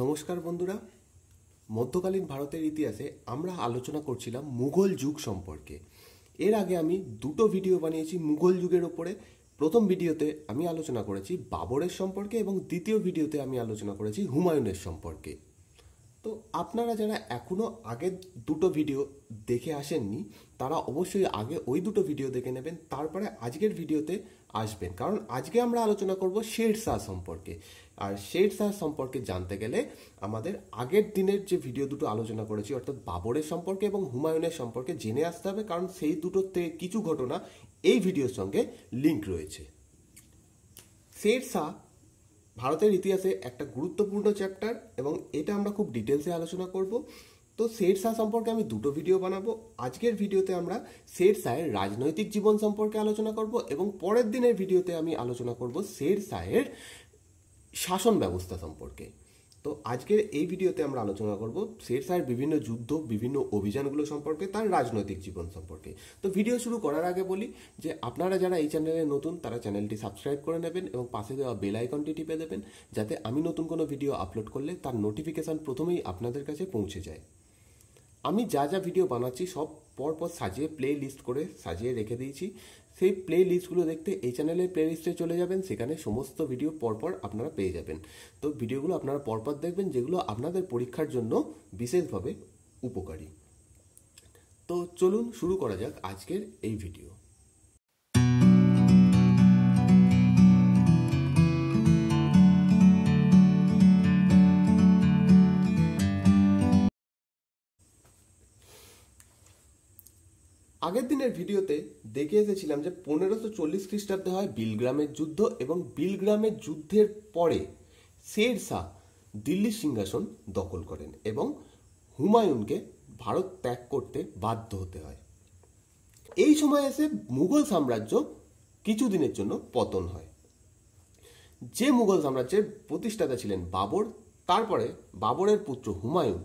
নমস্কার বন্ধুরা মধ্যকালীন ভারতের ইতিহাসে আমরা আলোচনা করছিলাম মুঘল যুগ সম্পর্কে এর আগে আমি দুটো ভিডিও বানিয়েছি মুঘল যুগের ওপরে প্রথম ভিডিওতে আমি আলোচনা করেছি বাবরের সম্পর্কে এবং দ্বিতীয় ভিডিওতে আমি আলোচনা করেছি হুমায়ুনের সম্পর্কে তো আপনারা যারা এখনও আগের দুটো ভিডিও দেখে আসেননি তারা অবশ্যই আগে ওই দুটো ভিডিও দেখে নেবেন তারপরে আজকের ভিডিওতে আসবেন কারণ আজকে আমরা আলোচনা করব শেড শাহ সম্পর্কে আর শেড শাহ সম্পর্কে জানতে গেলে আমাদের আগের দিনের যে ভিডিও দুটো আলোচনা করেছি অর্থাৎ বাবরের সম্পর্কে এবং হুমায়ুনের সম্পর্কে জেনে আসতে হবে কারণ সেই দুটোতে কিছু ঘটনা এই ভিডিওর সঙ্গে লিঙ্ক রয়েছে শের শাহ ভারতের ইতিহাসে একটা গুরুত্বপূর্ণ চ্যাপ্টার এবং এটা আমরা খুব ডিটেলসে আলোচনা করব তো শের শাহ সম্পর্কে আমি দুটো ভিডিও বানাবো আজকের ভিডিওতে আমরা শের শাহের রাজনৈতিক জীবন সম্পর্কে আলোচনা করব এবং পরের দিনের ভিডিওতে আমি আলোচনা করব শের শাহের শাসন ব্যবস্থা সম্পর্কে তো আজকের এই ভিডিওতে আমরা আলোচনা করব শের শাহের বিভিন্ন যুদ্ধ বিভিন্ন অভিযানগুলো সম্পর্কে তার রাজনৈতিক জীবন সম্পর্কে তো ভিডিও শুরু করার আগে বলি যে আপনারা যারা এই চ্যানেলে নতুন তারা চ্যানেলটি সাবস্ক্রাইব করে নেবেন এবং পাশে দেওয়া বেল আইকনটি টিপে দেবেন যাতে আমি নতুন কোনো ভিডিও আপলোড করলে তার নোটিফিকেশান প্রথমেই আপনাদের কাছে পৌঁছে যায় আমি যা যা ভিডিও বানাচ্ছি সব পরপর সাজিয়ে প্লে লিস্ট করে সাজিয়ে রেখে দিয়েছি সেই প্লে লিস্টগুলো দেখতে এই চ্যানেলের প্লে লিস্টে চলে যাবেন সেখানে সমস্ত ভিডিও পরপর আপনারা পেয়ে যাবেন তো ভিডিওগুলো আপনারা পরপর দেখবেন যেগুলো আপনাদের পরীক্ষার জন্য বিশেষভাবে উপকারী তো চলুন শুরু করা যাক আজকের এই ভিডিও আগের দিনের ভিডিওতে দেখে এসেছিলাম যে পনেরোশো চল্লিশ খ্রিস্টাব্দে হয় বিলগ্রামের যুদ্ধ এবং বিলগ্রামের যুদ্ধের পরে শের শাহ দিল্লির সিংহাসন দখল করেন এবং হুমায়ুনকে ভারত ত্যাগ করতে বাধ্য হতে হয় এই সময় এসে মুঘল সাম্রাজ্য কিছুদিনের জন্য পতন হয় যে মুঘল সাম্রাজ্যের প্রতিষ্ঠাতা ছিলেন বাবর তারপরে বাবরের পুত্র হুমায়ুন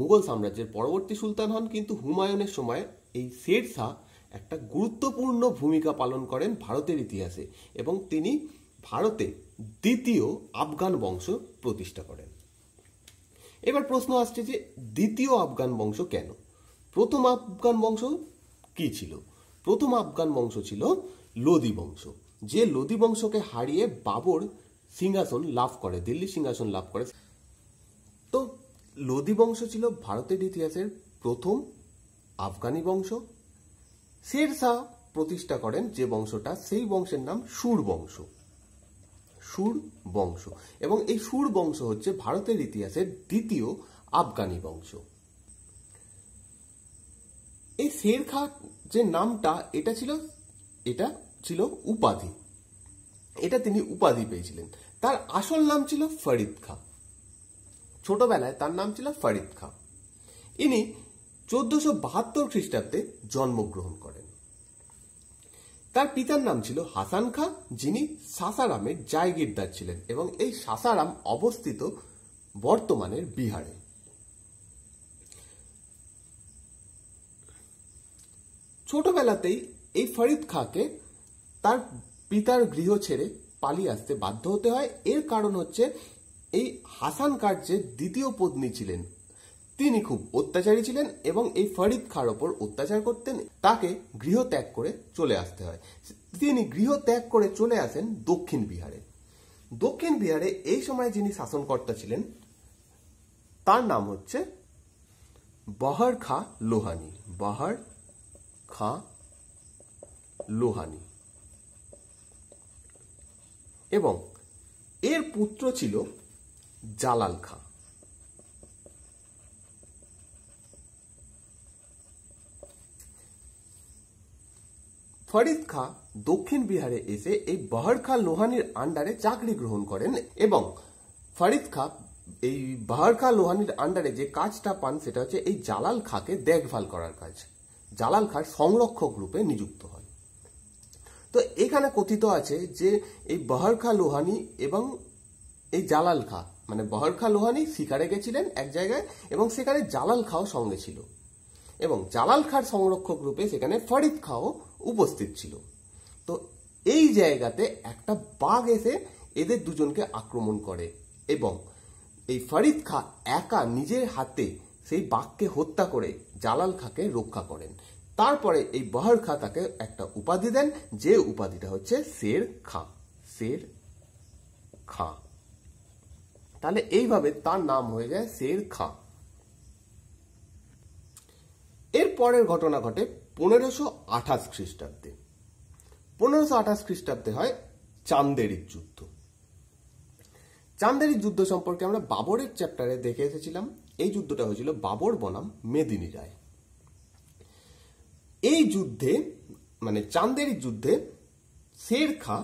মুঘল সাম্রাজ্যের পরবর্তী সুলতান হন কিন্তু হুমায়ুনের সময় এই শেরশাহ একটা গুরুত্বপূর্ণ ভূমিকা পালন করেন ভারতের ইতিহাসে এবং তিনি ভারতে দ্বিতীয় আফগান বংশ প্রতিষ্ঠা করেন এবার প্রশ্ন আসছে যে দ্বিতীয় আফগান বংশ কেন প্রথম আফগান বংশ কি ছিল প্রথম আফগান বংশ ছিল লোদি বংশ যে লোদি বংশকে হারিয়ে বাবর সিংহাসন লাভ করে দিল্লি সিংহাসন লাভ করে তো লোদি বংশ ছিল ভারতের ইতিহাসের প্রথম আফগানি বংশ শের শাহ প্রতিষ্ঠা করেন যে বংশটা সেই বংশের নাম সুর বংশ সুর বংশ এবং এই সুর বংশ হচ্ছে ভারতের ইতিহাসের দ্বিতীয় আফগানি বংশ এই শের খা যে নামটা এটা ছিল এটা ছিল উপাধি এটা তিনি উপাধি পেয়েছিলেন তার আসল নাম ছিল ফরিদ খা ছোটবেলায় তার নাম ছিল ফরিদ খা ইনি চোদ্দশো বাহাত্তর খ্রিস্টাব্দে জন্মগ্রহণ করেন তার পিতার নাম ছিল হাসান খা যিনি সাসারামের জায়গিরদার ছিলেন এবং এই সাসারাম অবস্থিত বর্তমানের বিহারে ছোটবেলাতেই এই ফরিদ খাঁকে তার পিতার গৃহ ছেড়ে পালিয়ে আসতে বাধ্য হতে হয় এর কারণ হচ্ছে এই হাসান কার যে দ্বিতীয় পত্নী ছিলেন তিনি খুব অত্যাচারী ছিলেন এবং এই ফরিদ খার ওপর অত্যাচার করতেন তাকে গৃহ ত্যাগ করে চলে আসতে হয় তিনি গৃহ ত্যাগ করে চলে আসেন দক্ষিণ বিহারে দক্ষিণ বিহারে এই সময় যিনি শাসনকর্তা ছিলেন তার নাম হচ্ছে বাহার খা লোহানি বাহার খা লোহানি এবং এর পুত্র ছিল জালাল খাঁ ফরিদ খা দক্ষিণ বিহারে এসে এই বাহর খা লোহানির আন্ডারে চাকরি গ্রহণ করেন এবং ফরিদ খা এই বাহর খা লোহানির আন্ডারে যে কাজটা পান সেটা হচ্ছে এই জালাল খাকে দেখভাল করার কাজ জালাল খার সংরক্ষক রূপে নিযুক্ত হয় তো এখানে কথিত আছে যে এই বাহার খা লোহানি এবং এই জালাল খা মানে বহর খা লোহানি শিকারে গেছিলেন এক জায়গায় এবং সেখানে জালাল খাও সঙ্গে ছিল এবং জালাল খার সংরক্ষক রূপে সেখানে ফরিদ খাও উপস্থিত ছিল তো এই জায়গাতে একটা বাঘ এসে এদের দুজনকে আক্রমণ করে এবং এই ফরিদ খা একা নিজের হাতে সেই বাঘকে হত্যা করে জালাল খাকে রক্ষা করেন তারপরে এই বহর খা তাকে একটা উপাধি দেন যে উপাধিটা হচ্ছে শের খা শের খা তাহলে এইভাবে তার নাম হয়ে যায় শের খা এর পরের ঘটনা ঘটে পনেরোশো আঠাশ খ্রিস্টাব্দে পনেরোশো আঠাশ খ্রিস্টাব্দে হয় চান্দেরির যুদ্ধ চান্দেরির যুদ্ধ সম্পর্কে আমরা বাবরের চ্যাপ্টারে দেখে এসেছিলাম এই যুদ্ধটা হয়েছিল বাবর বনাম মেদিনী রায় এই যুদ্ধে মানে চান্দেরির যুদ্ধে শের খা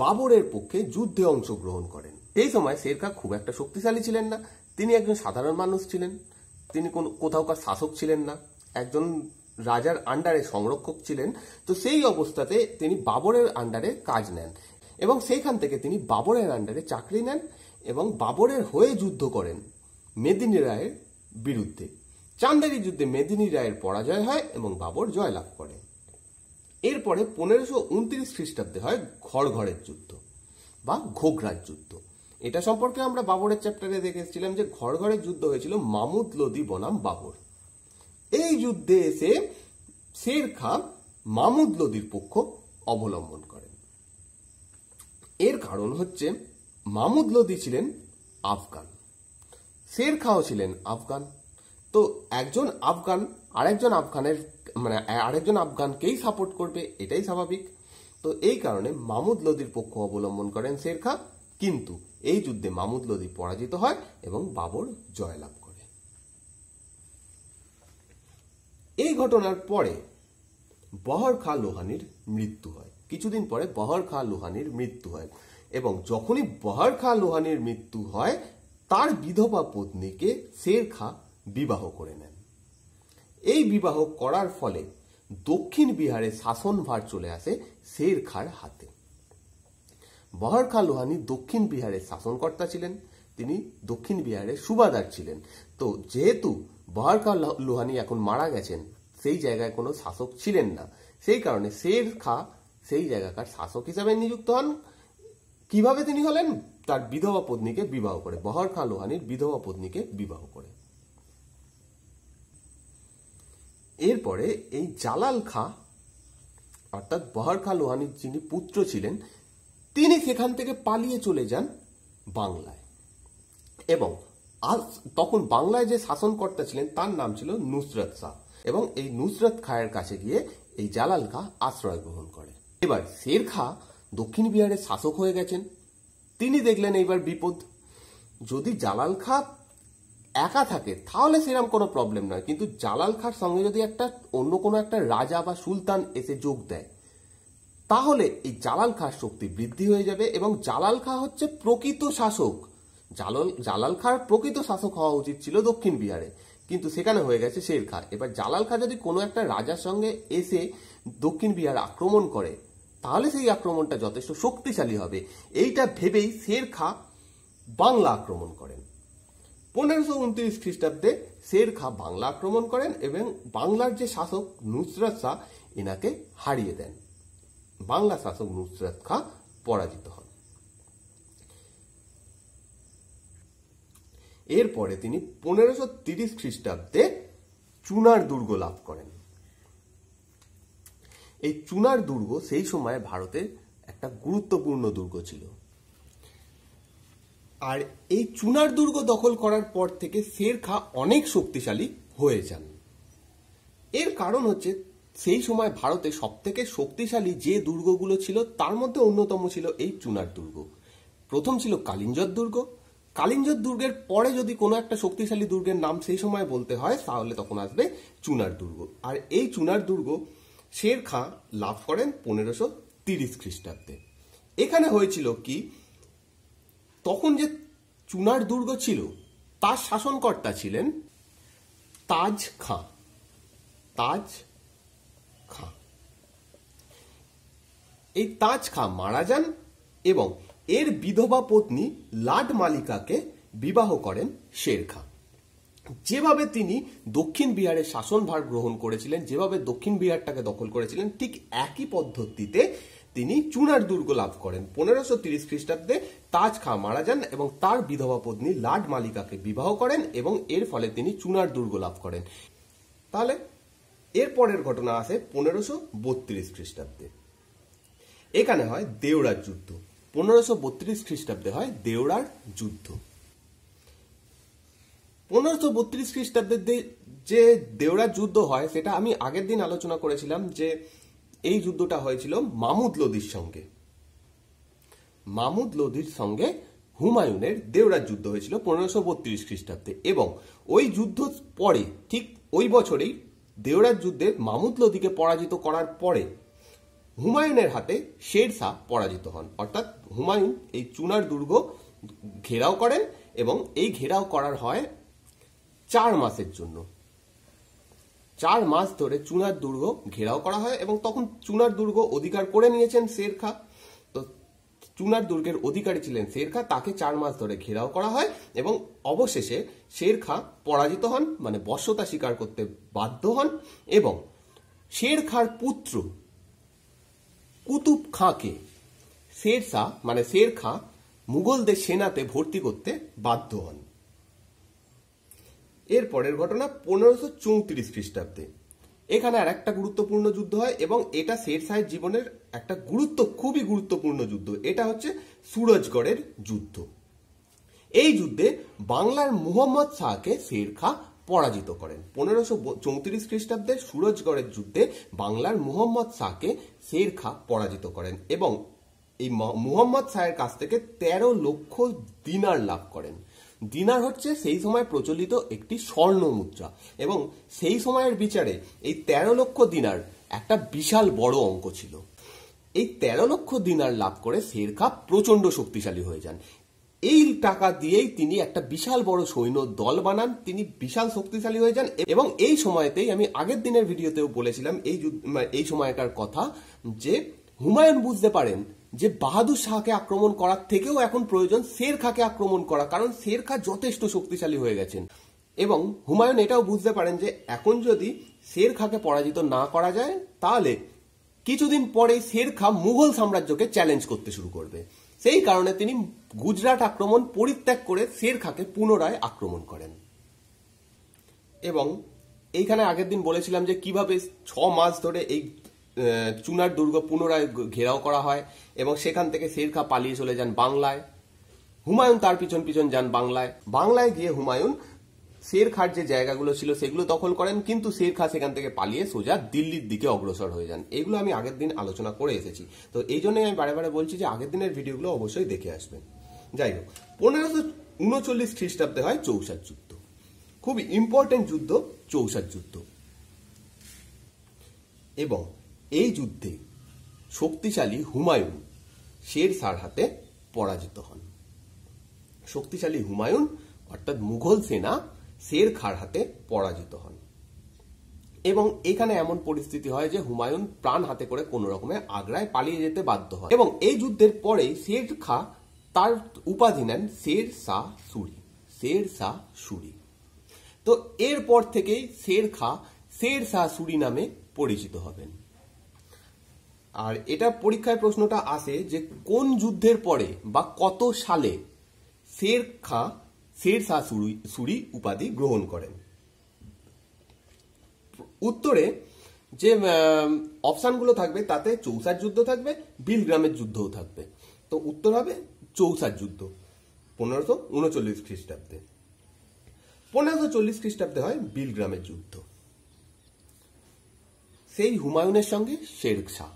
বাবরের পক্ষে যুদ্ধে অংশগ্রহণ করেন এই সময় শের খা খুব একটা শক্তিশালী ছিলেন না তিনি একজন সাধারণ মানুষ ছিলেন তিনি কোন কোথাওকার শাসক ছিলেন না একজন রাজার আন্ডারে সংরক্ষক ছিলেন তো সেই অবস্থাতে তিনি বাবরের আন্ডারে কাজ নেন এবং সেইখান থেকে তিনি বাবরের আন্ডারে চাকরি নেন এবং বাবরের হয়ে যুদ্ধ করেন মেদিনী রায়ের বিরুদ্ধে চান্দেরি যুদ্ধে মেদিনী রায়ের পরাজয় হয় এবং বাবর জয়লাভ করে এরপরে পনেরোশো উনত্রিশ খ্রিস্টাব্দে হয় ঘরঘরের যুদ্ধ বা ঘোগরার যুদ্ধ এটা সম্পর্কে আমরা বাবরের চ্যাপ্টারে দেখেছিলাম যে ঘরঘরের যুদ্ধ হয়েছিল মামুদ লোদি বনাম বাবর এই যুদ্ধে এসে শের খান মামুদ লোদির পক্ষ অবলম্বন করেন এর কারণ হচ্ছে মামুদ লোদি ছিলেন আফগান শের খাও ছিলেন আফগান তো একজন আফগান আরেকজন আফগানের মানে আরেকজন আফগানকেই সাপোর্ট করবে এটাই স্বাভাবিক তো এই কারণে মামুদ লোদির পক্ষ অবলম্বন করেন শের খা কিন্তু এই যুদ্ধে মামুদ লোদি পরাজিত হয় এবং বাবর জয়লাভ এই ঘটনার পরে বহর খা লোহানির মৃত্যু হয় কিছুদিন পরে বহর খা লোহানির মৃত্যু হয় এবং যখনই বহর খা লোহানির মৃত্যু হয় তার বিধবা পত্নীকে শের খা বিবাহ করে নেন এই বিবাহ করার ফলে দক্ষিণ বিহারে শাসনভার চলে আসে শের খার হাতে বহর খা লোহানি দক্ষিণ বিহারের শাসনকর্তা ছিলেন তিনি দক্ষিণ বিহারের সুবাদার ছিলেন তো যেহেতু বাহারকা লোহানি এখন মারা গেছেন সেই জায়গায় কোনো শাসক ছিলেন না সেই কারণে শের খা সেই জায়গাকার শাসক হিসাবে নিযুক্ত হন কিভাবে তিনি হলেন তার বিধবা পত্নীকে বিবাহ করে বহর খা লোহানির বিধবা পত্নীকে বিবাহ করে এরপরে এই জালাল খা অর্থাৎ বহর খা লোহানির যিনি পুত্র ছিলেন তিনি সেখান থেকে পালিয়ে চলে যান বাংলায় এবং তখন বাংলায় যে শাসনকর্তা ছিলেন তার নাম ছিল নুসরত শাহ এবং এই নুসরত খায়ের কাছে গিয়ে এই জালাল খা আশ্রয় গ্রহণ করে এবার শের খা দক্ষিণ বিহারের শাসক হয়ে গেছেন তিনি দেখলেন এইবার বিপদ যদি জালাল খা একা থাকে তাহলে সেরকম কোনো প্রবলেম নয় কিন্তু জালাল খার সঙ্গে যদি একটা অন্য কোনো একটা রাজা বা সুলতান এসে যোগ দেয় তাহলে এই জালাল খার শক্তি বৃদ্ধি হয়ে যাবে এবং জালাল খা হচ্ছে প্রকৃত শাসক জালাল খাঁর প্রকৃত শাসক হওয়া উচিত ছিল দক্ষিণ বিহারে কিন্তু সেখানে হয়ে গেছে শের খাঁ এবার জালাল খাঁ যদি কোনো একটা রাজার সঙ্গে এসে দক্ষিণ বিহার আক্রমণ করে তাহলে সেই আক্রমণটা যথেষ্ট শক্তিশালী হবে এইটা ভেবেই শের খাঁ বাংলা আক্রমণ করেন পনেরোশো উনত্রিশ খ্রিস্টাব্দে শের খাঁ বাংলা আক্রমণ করেন এবং বাংলার যে শাসক নুসরাত শাহ এনাকে হারিয়ে দেন বাংলা শাসক নুসরাত খাঁ পরাজিত এরপরে তিনি পনেরোশো তিরিশ খ্রিস্টাব্দে চুনার দুর্গ লাভ করেন এই চুনার দুর্গ সেই সময় ভারতের একটা গুরুত্বপূর্ণ দুর্গ ছিল আর এই চুনার দুর্গ দখল করার পর থেকে শের খা অনেক শক্তিশালী হয়ে যান এর কারণ হচ্ছে সেই সময় ভারতে সব থেকে শক্তিশালী যে দুর্গগুলো ছিল তার মধ্যে অন্যতম ছিল এই চুনার দুর্গ প্রথম ছিল কালিঞ্জর দুর্গ কালিঞ্জর দুর্গের পরে যদি কোনো একটা শক্তিশালী দুর্গের নাম সেই সময় বলতে হয় তাহলে তখন আসবে চুনার দুর্গ আর এই চুনার দুর্গ শের খাঁ লাভ করেন পনেরোশো তিরিশ খ্রিস্টাব্দে এখানে হয়েছিল কি তখন যে চুনার দুর্গ ছিল তার শাসনকর্তা ছিলেন তাজ খাঁ তাজ খাঁ এই তাজ খাঁ মারা যান এবং এর বিধবা পত্নী লাট মালিকাকে বিবাহ করেন শের খা যেভাবে তিনি দক্ষিণ বিহারের শাসনভার গ্রহণ করেছিলেন যেভাবে দক্ষিণ বিহারটাকে দখল করেছিলেন ঠিক একই পদ্ধতিতে তিনি চুনার দুর্গ লাভ করেন পনেরোশো তিরিশ খ্রিস্টাব্দে তাজ খা মারা যান এবং তার বিধবা পত্নী লাড মালিকাকে বিবাহ করেন এবং এর ফলে তিনি চুনার দুর্গ লাভ করেন তাহলে এর পরের ঘটনা আছে পনেরোশো বত্রিশ খ্রিস্টাব্দে এখানে হয় দেওরাজ যুদ্ধ পনেরোশো বত্রিশ খ্রিস্টাব্দে হয় দেওড়ার যুদ্ধ পনেরোশো বত্রিশ খ্রিস্টাব্দে যে দেওড়ার যুদ্ধ হয় সেটা আমি আগের দিন আলোচনা করেছিলাম যে এই যুদ্ধটা হয়েছিল মামুদ লোদির সঙ্গে মামুদ লোদির সঙ্গে হুমায়ুনের দেওরার যুদ্ধ হয়েছিল পনেরোশো বত্রিশ খ্রিস্টাব্দে এবং ওই যুদ্ধ পরে ঠিক ওই বছরেই দেওরার যুদ্ধে মামুদ লোদিকে পরাজিত করার পরে হুমায়ুনের হাতে শের শাহ পরাজিত হন অর্থাৎ হুমায়ুন এই চুনার দুর্গ ঘেরাও করেন এবং এই ঘেরাও করার হয় চার মাসের জন্য চার মাস ধরে চুনার দুর্গ ঘেরাও করা হয় এবং তখন চুনার দুর্গ অধিকার করে নিয়েছেন শের খা তো চুনার দুর্গের অধিকারী ছিলেন শের খা তাকে চার মাস ধরে ঘেরাও করা হয় এবং অবশেষে শের খা পরাজিত হন মানে বর্ষতা স্বীকার করতে বাধ্য হন এবং শের খার পুত্র কুতুব খাঁকে শের শাহ মানে শের খাঁ মুঘলদের সেনাতে ভর্তি করতে বাধ্য হন এর পরের ঘটনা পনেরোশো চৌত্রিশ খ্রিস্টাব্দে এখানে আর একটা গুরুত্বপূর্ণ যুদ্ধ হয় এবং এটা শের শাহের জীবনের একটা গুরুত্ব খুবই গুরুত্বপূর্ণ যুদ্ধ এটা হচ্ছে সুরজগড়ের যুদ্ধ এই যুদ্ধে বাংলার মুহম্মদ শাহকে শের খাঁ পরাজিত করেন পনেরোশো চৌত্রিশ খ্রিস্টাব্দে সুরজগড়ের যুদ্ধে বাংলার মুহম্মদ শাহকে শের খা পরাজিত করেন এবং এই মুহম্মদ শাহের কাছ থেকে ১৩ লক্ষ দিনার লাভ করেন দিনার হচ্ছে সেই সময় প্রচলিত একটি স্বর্ণ মুদ্রা এবং সেই সময়ের বিচারে এই ১৩ লক্ষ দিনার একটা বিশাল বড় অঙ্ক ছিল এই তেরো লক্ষ দিনার লাভ করে শের খা প্রচণ্ড শক্তিশালী হয়ে যান এই টাকা দিয়েই তিনি একটা বিশাল বড় সৈন্য দল বানান তিনি বিশাল শক্তিশালী হয়ে যান এবং এই সময়তেই আমি আগের দিনের ভিডিওতেও বলেছিলাম এই মানে এই সময়টার কথা যে হুমায়ুন বুঝতে পারেন যে বাহাদুর শাহকে আক্রমণ করার থেকেও এখন প্রয়োজন শের খাকে আক্রমণ করা কারণ শের খা যথেষ্ট শক্তিশালী হয়ে গেছেন এবং হুমায়ুন এটাও বুঝতে পারেন যে এখন যদি শের খাকে পরাজিত না করা যায় তাহলে কিছুদিন পরে শের খা মুঘল সাম্রাজ্যকে চ্যালেঞ্জ করতে শুরু করবে সেই কারণে তিনি গুজরাট আক্রমণ পরিত্যাগ করে শের খাকে পুনরায় আক্রমণ করেন এবং এইখানে আগের দিন বলেছিলাম যে কিভাবে ছ মাস ধরে এই চুনার দুর্গ পুনরায় ঘেরাও করা হয় এবং সেখান থেকে শের খা পালিয়ে চলে যান বাংলায় হুমায়ুন তার পিছন পিছন যান বাংলায় বাংলায় গিয়ে হুমায়ুন শের খার যে জায়গাগুলো ছিল সেগুলো দখল করেন কিন্তু শের খা সেখান থেকে পালিয়ে সোজা দিল্লির দিকে অগ্রসর হয়ে যান এগুলো আমি আগের দিন আলোচনা করে এসেছি তো এই জন্যই আমি বারে বারে বলছি যে আগের দিনের ভিডিওগুলো অবশ্যই দেখে আসবেন যাই হোক পনেরোশো উনচল্লিশ খ্রিস্টাব্দে হয় চৌষার যুদ্ধ খুব ইম্পর্টেন্ট যুদ্ধ চৌষার যুদ্ধ এবং এই যুদ্ধে শক্তিশালী হুমায়ুন শের সার হাতে পরাজিত হন শক্তিশালী হুমায়ুন অর্থাৎ মুঘল সেনা শের খার হাতে পরাজিত হন এবং এখানে এমন পরিস্থিতি হয় যে হুমায়ুন প্রাণ হাতে করে কোন রকমে আগ্রায় পালিয়ে যেতে বাধ্য হয় এবং এই যুদ্ধের পরেই শের খা তার উপাধি নেন শের শাহ সুরি শের শাহ সুরি তো এরপর থেকেই শের খা শের শাহ সুরি নামে পরিচিত হবেন আর এটা পরীক্ষায় প্রশ্নটা আসে যে কোন যুদ্ধের পরে বা কত সালে শের খাঁ শের শাহ সুরি উপাধি গ্রহণ করেন উত্তরে যে অপশানগুলো থাকবে তাতে চৌসার যুদ্ধ থাকবে বিলগ্রামের যুদ্ধও থাকবে তো উত্তর হবে চৌসার যুদ্ধ পনেরোশো উনচল্লিশ খ্রিস্টাব্দে পনেরোশো চল্লিশ খ্রিস্টাব্দে হয় বিলগ্রামের যুদ্ধ সেই হুমায়ুনের সঙ্গে শের শাহ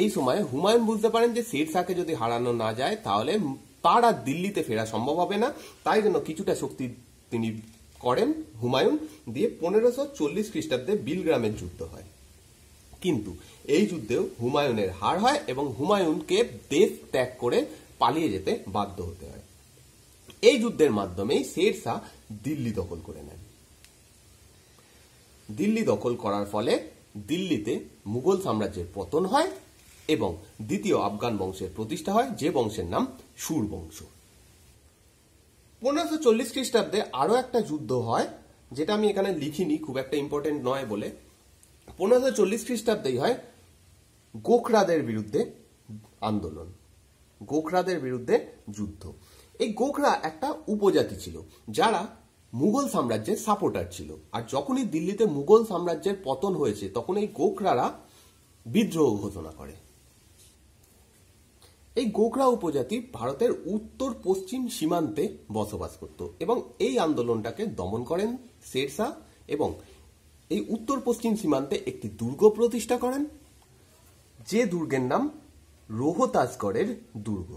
এই সময় হুমায়ুন বুঝতে পারেন যে শের শাহকে যদি হারানো না যায় তাহলে তার আর দিল্লিতে ফেরা সম্ভব হবে না তাই জন্য কিছুটা শক্তি তিনি করেন হুমায়ুন দিয়ে পনেরোশো চল্লিশ খ্রিস্টাব্দে বিলগ্রামের যুদ্ধ হয় কিন্তু এই যুদ্ধেও হুমায়ুনের হার হয় এবং হুমায়ুনকে দেশ ত্যাগ করে পালিয়ে যেতে বাধ্য হতে হয় এই যুদ্ধের মাধ্যমেই শের শাহ দিল্লি দখল করে নেন দিল্লি দখল করার ফলে দিল্লিতে মুঘল সাম্রাজ্যের পতন হয় এবং দ্বিতীয় আফগান বংশের প্রতিষ্ঠা হয় যে বংশের নাম সুর বংশ পনেরোশো চল্লিশ খ্রিস্টাব্দে আরও একটা যুদ্ধ হয় যেটা আমি এখানে লিখিনি খুব একটা ইম্পর্টেন্ট নয় বলে পনেরোশো চল্লিশ খ্রিস্টাব্দেই হয় গোখরাদের বিরুদ্ধে আন্দোলন গোখরাদের বিরুদ্ধে যুদ্ধ এই গোখরা একটা উপজাতি ছিল যারা মুঘল সাম্রাজ্যের সাপোর্টার ছিল আর যখনই দিল্লিতে মুঘল সাম্রাজ্যের পতন হয়েছে তখন এই গোখরারা বিদ্রোহ ঘোষণা করে এই গোগরা উপজাতি ভারতের উত্তর পশ্চিম সীমান্তে বসবাস করত এবং এই আন্দোলনটাকে দমন করেন শেরশাহ এবং এই উত্তর পশ্চিম সীমান্তে একটি দুর্গ প্রতিষ্ঠা করেন যে দুর্গের নাম রোহতাসগড়ের দুর্গ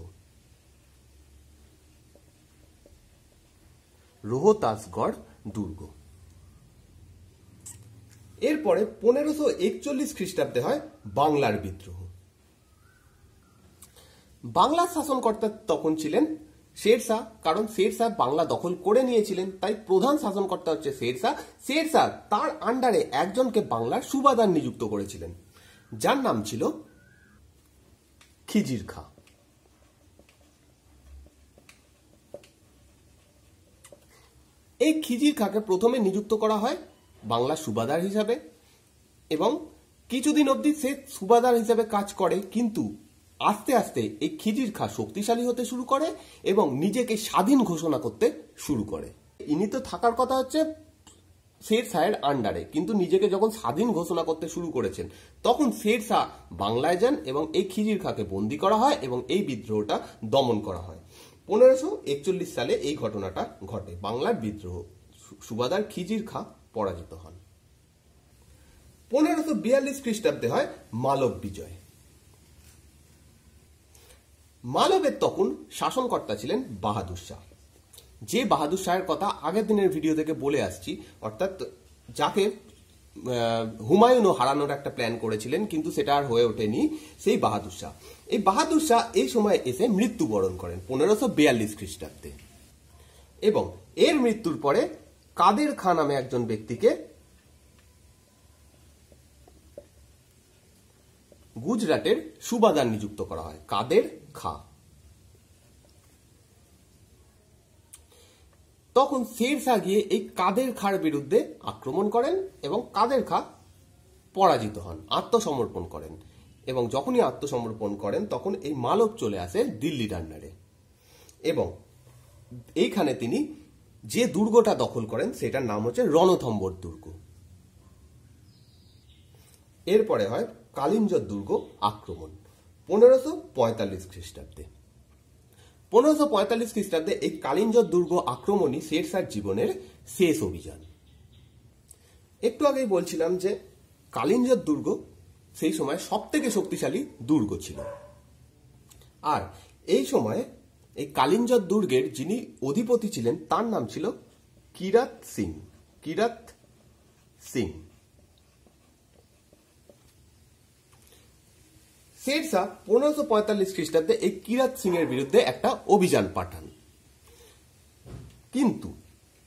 রোহতাসগড় দুর্গ এরপরে পনেরোশো একচল্লিশ খ্রিস্টাব্দে হয় বাংলার বিদ্রোহ বাংলা শাসনকর্তা তখন ছিলেন শের শাহ কারণ শের শাহ বাংলা দখল করে নিয়েছিলেন তাই প্রধান শাসনকর্তা হচ্ছে শের শাহ শের শাহ তার আন্ডারে একজনকে বাংলার সুবাদার নিযুক্ত করেছিলেন যার নাম ছিল খিজির খা এই খিজির খাকে প্রথমে নিযুক্ত করা হয় বাংলা সুবাদার হিসাবে এবং কিছুদিন অবধি সে সুবাদার হিসাবে কাজ করে কিন্তু আস্তে আস্তে এই খিজির খা শক্তিশালী হতে শুরু করে এবং নিজেকে স্বাধীন ঘোষণা করতে শুরু করে ইনি তো থাকার কথা হচ্ছে শের শাহের আন্ডারে কিন্তু নিজেকে যখন স্বাধীন ঘোষণা করতে শুরু করেছেন তখন শের শাহ বাংলায় যান এবং এই খিজির খাকে বন্দি করা হয় এবং এই বিদ্রোহটা দমন করা হয় পনেরোশো একচল্লিশ সালে এই ঘটনাটা ঘটে বাংলার বিদ্রোহ সুবাদার খিজির খা পরাজিত হন পনেরোশো বিয়াল্লিশ খ্রিস্টাব্দে হয় মালব বিজয় মালবের তখন শাসনকর্তা ছিলেন বাহাদুর শাহ যে বাহাদুর শাহের কথা আগের দিনের ভিডিও থেকে বলে আসছি অর্থাৎ যাকে হুমায়ুনও হারানোর একটা প্ল্যান করেছিলেন কিন্তু সেটা আর হয়ে ওঠেনি সেই বাহাদুর শাহ এই বাহাদুর শাহ এই সময় এসে মৃত্যুবরণ করেন পনেরোশো বিয়াল্লিশ খ্রিস্টাব্দে এবং এর মৃত্যুর পরে কাদের খা নামে একজন ব্যক্তিকে গুজরাটের সুবাদার নিযুক্ত করা হয় কাদের শিক্ষা তখন শেরশাহ গিয়ে এই কাদের খার বিরুদ্ধে আক্রমণ করেন এবং কাদের খা পরাজিত হন আত্মসমর্পণ করেন এবং যখনই আত্মসমর্পণ করেন তখন এই মালব চলে আসে দিল্লি ডান্ডারে এবং এইখানে তিনি যে দুর্গটা দখল করেন সেটার নাম হচ্ছে রণথম্বর দুর্গ এরপরে হয় কালিঞ্জর দুর্গ আক্রমণ পনেরোশো পঁয়তাল্লিশ খ্রিস্টাব্দে পনেরোশো পঁয়তাল্লিশ খ্রিস্টাব্দে এই কালিঞ্জর দুর্গ আক্রমণই শেরশার জীবনের শেষ অভিযান একটু আগেই বলছিলাম যে কালিঞ্জর দুর্গ সেই সময় সব থেকে শক্তিশালী দুর্গ ছিল আর এই সময়ে এই কালিঞ্জর দুর্গের যিনি অধিপতি ছিলেন তার নাম ছিল কিরাত সিং কিরাত সিং শেরশাহ পনেরোশো পঁয়তাল্লিশ খ্রিস্টাব্দে এই কিরাত সিং এর বিরুদ্ধে একটা অভিযান পাঠান কিন্তু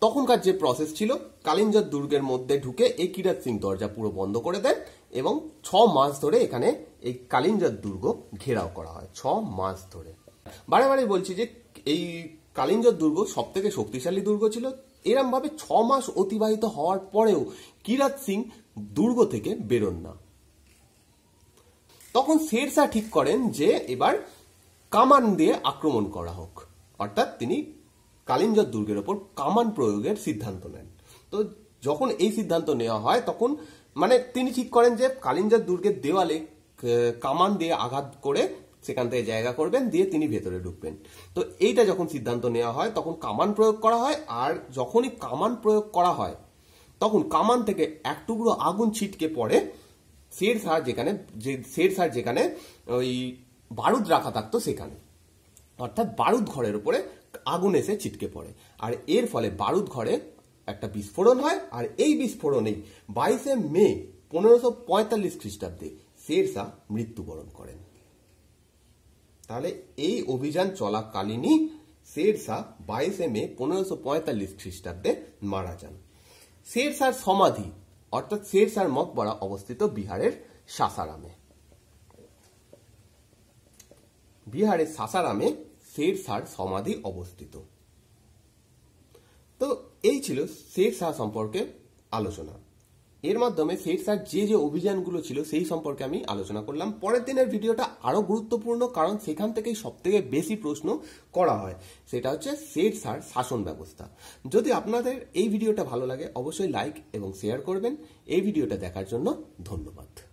তখনকার যে প্রসেস ছিল কালিঞ্জর দুর্গের মধ্যে ঢুকে এই কিরাত সিং দরজা পুরো বন্ধ করে দেন এবং ছ মাস ধরে এখানে এই কালিঞ্জর দুর্গ ঘেরাও করা হয় ছ মাস ধরে বারে বারে বলছি যে এই কালিঞ্জর দুর্গ সব থেকে শক্তিশালী দুর্গ ছিল এরমভাবে ছ মাস অতিবাহিত হওয়ার পরেও কিরাত সিং দুর্গ থেকে বেরোন না তখন শেরশাহ ঠিক করেন যে এবার কামান দিয়ে আক্রমণ করা হোক অর্থাৎ তিনি কালিঞ্জর দুর্গের ওপর কামান প্রয়োগের সিদ্ধান্ত নেন তো যখন এই সিদ্ধান্ত নেওয়া হয় তখন মানে তিনি ঠিক করেন যে কালিঞ্জর দুর্গের দেওয়ালে কামান দিয়ে আঘাত করে সেখান থেকে জায়গা করবেন দিয়ে তিনি ভেতরে ঢুকবেন তো এইটা যখন সিদ্ধান্ত নেওয়া হয় তখন কামান প্রয়োগ করা হয় আর যখনই কামান প্রয়োগ করা হয় তখন কামান থেকে এক টুকরো আগুন ছিটকে পড়ে সেট সার যেখানে যে সেট সার যেখানে ওই বারুদ রাখা থাকতো সেখানে অর্থাৎ বারুদ ঘরের উপরে আগুন এসে ছিটকে পড়ে আর এর ফলে বারুদ ঘরে একটা বিস্ফোরণ হয় আর এই বিস্ফোরণেই বাইশে মে পনেরোশো পঁয়তাল্লিশ খ্রিস্টাব্দে শেরশাহ মৃত্যুবরণ করেন তাহলে এই অভিযান চলাকালীনই শেরশাহ বাইশে মে পনেরোশো পঁয়তাল্লিশ খ্রিস্টাব্দে মারা যান শেরশার সমাধি অর্থাৎ শের আর মকবরা অবস্থিত বিহারের সাসারামে বিহারের সাসারামে শেরশার সমাধি অবস্থিত তো এই ছিল শেরশাহ সম্পর্কে আলোচনা এর মাধ্যমে ফেড স্যার যে যে অভিযানগুলো ছিল সেই সম্পর্কে আমি আলোচনা করলাম পরের দিনের ভিডিওটা আরও গুরুত্বপূর্ণ কারণ সেখান থেকেই থেকে বেশি প্রশ্ন করা হয় সেটা হচ্ছে ফেড স্যার শাসন ব্যবস্থা যদি আপনাদের এই ভিডিওটা ভালো লাগে অবশ্যই লাইক এবং শেয়ার করবেন এই ভিডিওটা দেখার জন্য ধন্যবাদ